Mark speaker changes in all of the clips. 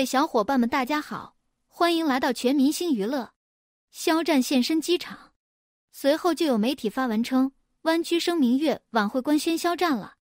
Speaker 1: 位小伙伴们，大家好，欢迎来到全明星娱乐。肖战现身机场，随后就有媒体发文称，《湾区声明月》晚会官宣肖战了。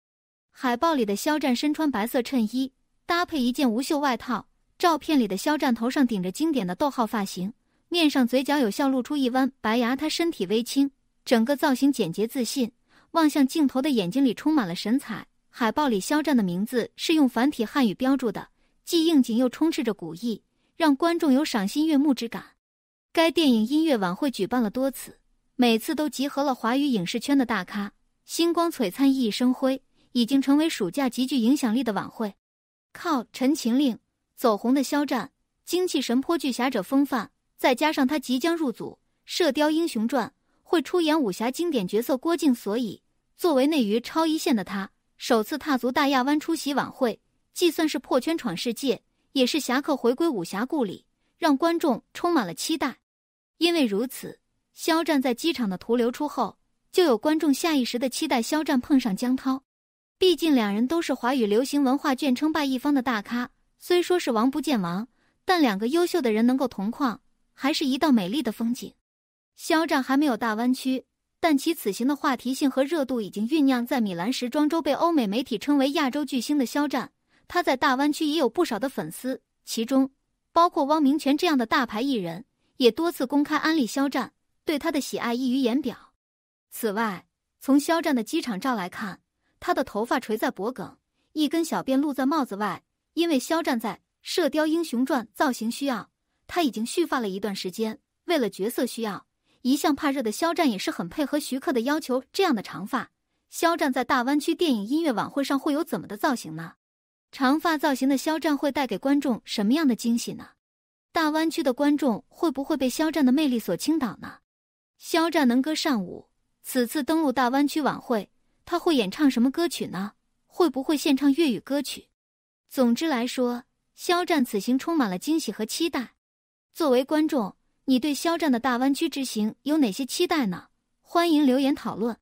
Speaker 1: 海报里的肖战身穿白色衬衣，搭配一件无袖外套。照片里的肖战头上顶着经典的逗号发型，面上嘴角有笑，露出一弯白牙。他身体微倾，整个造型简洁自信，望向镜头的眼睛里充满了神采。海报里肖战的名字是用繁体汉语标注的。既应景又充斥着古意，让观众有赏心悦目之感。该电影音乐晚会举办了多次，每次都集合了华语影视圈的大咖，星光璀璨，熠熠生辉，已经成为暑假极具影响力的晚会。靠《陈情令》走红的肖战，精气神颇具侠者风范，再加上他即将入组《射雕英雄传》，会出演武侠经典角色郭靖，所以作为内娱超一线的他，首次踏足大亚湾出席晚会。既算是破圈闯世界，也是侠客回归武侠故里，让观众充满了期待。因为如此，肖战在机场的徒流出后，就有观众下意识的期待肖战碰上江涛，毕竟两人都是华语流行文化圈称霸一方的大咖。虽说是王不见王，但两个优秀的人能够同框，还是一道美丽的风景。肖战还没有大湾区，但其此行的话题性和热度已经酝酿在米兰时装周，被欧美媒体称为亚洲巨星的肖战。他在大湾区也有不少的粉丝，其中包括汪明荃这样的大牌艺人，也多次公开安利肖战，对他的喜爱溢于言表。此外，从肖战的机场照来看，他的头发垂在脖梗，一根小辫露在帽子外。因为肖战在《射雕英雄传》造型需要，他已经蓄发了一段时间。为了角色需要，一向怕热的肖战也是很配合徐克的要求，这样的长发。肖战在大湾区电影音乐晚会上会有怎么的造型呢？长发造型的肖战会带给观众什么样的惊喜呢？大湾区的观众会不会被肖战的魅力所倾倒呢？肖战能歌善舞，此次登陆大湾区晚会，他会演唱什么歌曲呢？会不会献唱粤语歌曲？总之来说，肖战此行充满了惊喜和期待。作为观众，你对肖战的大湾区之行有哪些期待呢？欢迎留言讨论。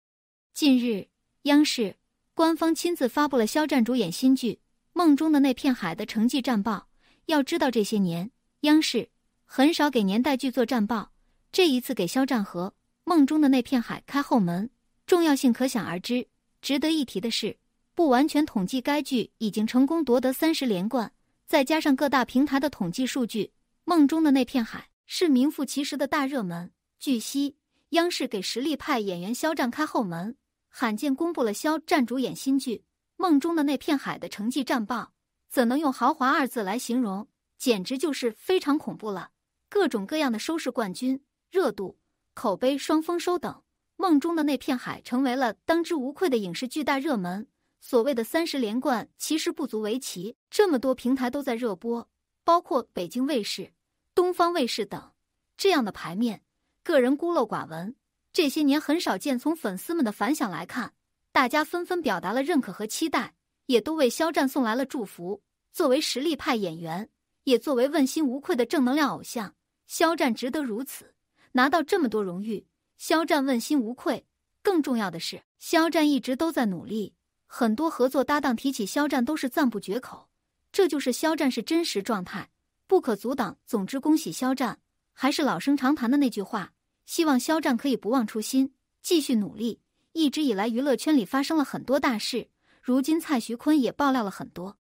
Speaker 1: 近日，央视官方亲自发布了肖战主演新剧。《梦中的那片海》的成绩战报，要知道这些年央视很少给年代剧做战报，这一次给肖战和《梦中的那片海》开后门，重要性可想而知。值得一提的是，不完全统计，该剧已经成功夺得三十连冠，再加上各大平台的统计数据，《梦中的那片海》是名副其实的大热门。据悉，央视给实力派演员肖战开后门，罕见公布了肖战主演新剧。梦中的那片海的成绩战报，怎能用豪华二字来形容？简直就是非常恐怖了！各种各样的收视冠军、热度、口碑双丰收等，梦中的那片海成为了当之无愧的影视巨大热门。所谓的三十连冠其实不足为奇，这么多平台都在热播，包括北京卫视、东方卫视等这样的牌面。个人孤陋寡闻，这些年很少见。从粉丝们的反响来看。大家纷纷表达了认可和期待，也都为肖战送来了祝福。作为实力派演员，也作为问心无愧的正能量偶像，肖战值得如此拿到这么多荣誉。肖战问心无愧，更重要的是，肖战一直都在努力。很多合作搭档提起肖战都是赞不绝口，这就是肖战是真实状态，不可阻挡。总之，恭喜肖战！还是老生常谈的那句话，希望肖战可以不忘初心，继续努力。一直以来，娱乐圈里发生了很多大事。如今，蔡徐坤也爆料了很多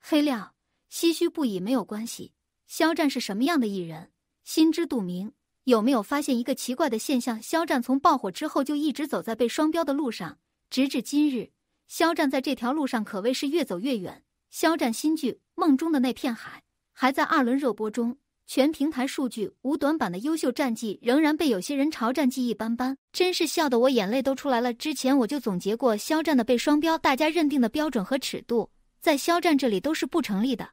Speaker 1: 黑料，唏嘘不已。没有关系，肖战是什么样的艺人，心知肚明。有没有发现一个奇怪的现象？肖战从爆火之后就一直走在被双标的路上，直至今日，肖战在这条路上可谓是越走越远。肖战新剧《梦中的那片海》还在二轮热播中。全平台数据无短板的优秀战绩，仍然被有些人嘲战绩一般般，真是笑得我眼泪都出来了。之前我就总结过肖战的被双标，大家认定的标准和尺度，在肖战这里都是不成立的。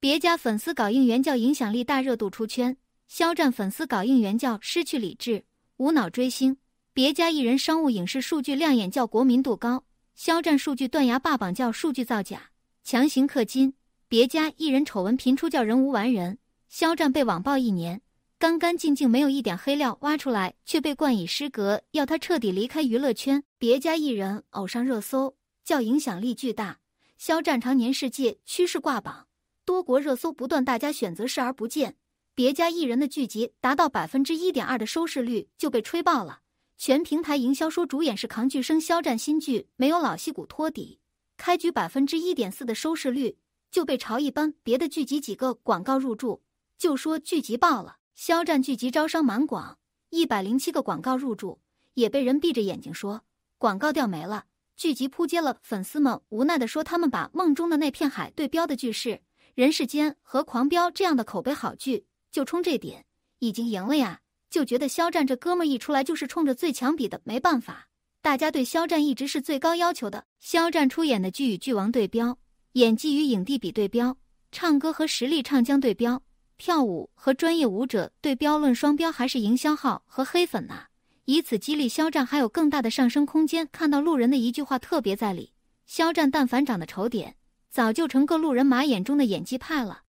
Speaker 1: 别家粉丝搞应援叫影响力大、热度出圈，肖战粉丝搞应援叫失去理智、无脑追星。别家艺人商务影视数据亮眼叫国民度高，肖战数据断崖霸榜叫数据造假、强行氪金。别家艺人丑闻频出叫人无完人。肖战被网暴一年，干干净净没有一点黑料挖出来，却被冠以失格，要他彻底离开娱乐圈。别家艺人偶上热搜，叫影响力巨大。肖战常年世界趋势挂榜，多国热搜不断，大家选择视而不见。别家艺人的剧集达到百分之一点二的收视率就被吹爆了，全平台营销说主演是扛剧生肖战新剧没有老戏骨托底，开局百分之一点四的收视率就被嘲一般。别的剧集几个广告入驻，就说剧集爆了，肖战剧集招商蛮广，一百零七个广告入驻，也被人闭着眼睛说广告掉没了，剧集扑街了。粉丝们无奈地说，他们把梦中的那片海对标的剧是《人世间》和《狂飙》这样的口碑好剧，就冲这点已经赢了呀。就觉得肖战这哥们一出来就是冲着最强比的，没办法，大家对肖战一直是最高要求的。肖战出演的剧与剧王对标，演技与影帝比对标，唱歌和实力唱将对标。跳舞和专业舞者对标论双标还是营销号和黑粉呢？以此激励肖战还有更大的上升空间。看到路人的一句话特别在理：肖战但凡长得丑点，早就成个路人马眼中的演技派了。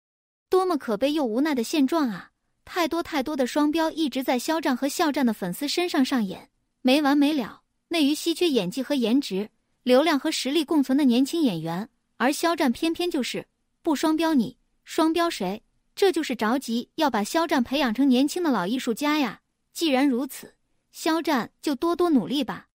Speaker 1: 多么可悲又无奈的现状啊！太多太多的双标一直在肖战和肖战的粉丝身上上演，没完没了。那于稀缺演技和颜值、流量和实力共存的年轻演员，而肖战偏偏就是不双标你，双标谁？这就是着急要把肖战培养成年轻的老艺术家呀！既然如此，肖战就多多努力吧。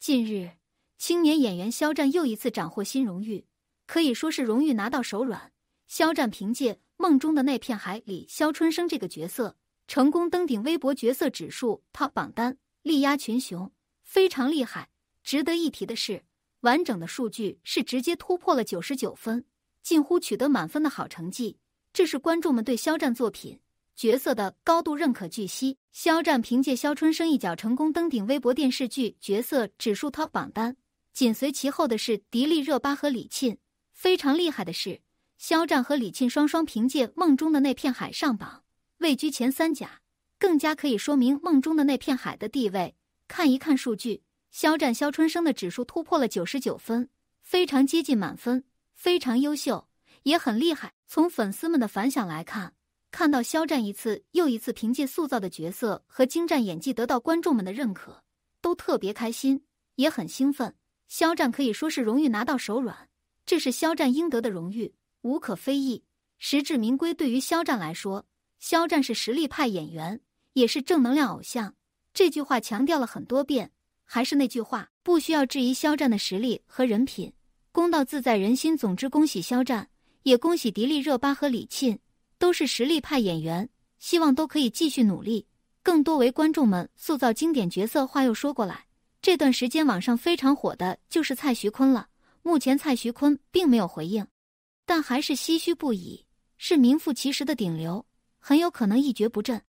Speaker 1: 近日，青年演员肖战又一次斩获新荣誉，可以说是荣誉拿到手软。肖战凭借《梦中的那片海》里肖春生这个角色，成功登顶微博角色指数 top 榜单，力压群雄，非常厉害。值得一提的是，完整的数据是直接突破了九十九分，近乎取得满分的好成绩。这是观众们对肖战作品角色的高度认可。据悉，肖战凭借肖春生一角成功登顶微博电视剧角色指数 top 榜单，紧随其后的是迪丽热巴和李沁。非常厉害的是，肖战和李沁双双凭借《梦中的那片海》上榜，位居前三甲。更加可以说明《梦中的那片海》的地位。看一看数据，肖战肖春生的指数突破了九十九分，非常接近满分，非常优秀。也很厉害。从粉丝们的反响来看，看到肖战一次又一次凭借塑造的角色和精湛演技得到观众们的认可，都特别开心，也很兴奋。肖战可以说是荣誉拿到手软，这是肖战应得的荣誉，无可非议，实至名归。对于肖战来说，肖战是实力派演员，也是正能量偶像。这句话强调了很多遍，还是那句话，不需要质疑肖战的实力和人品，公道自在人心。总之，恭喜肖战。也恭喜迪丽热巴和李沁，都是实力派演员，希望都可以继续努力，更多为观众们塑造经典角色。话又说过来，这段时间网上非常火的就是蔡徐坤了，目前蔡徐坤并没有回应，但还是唏嘘不已，是名副其实的顶流，很有可能一蹶不振。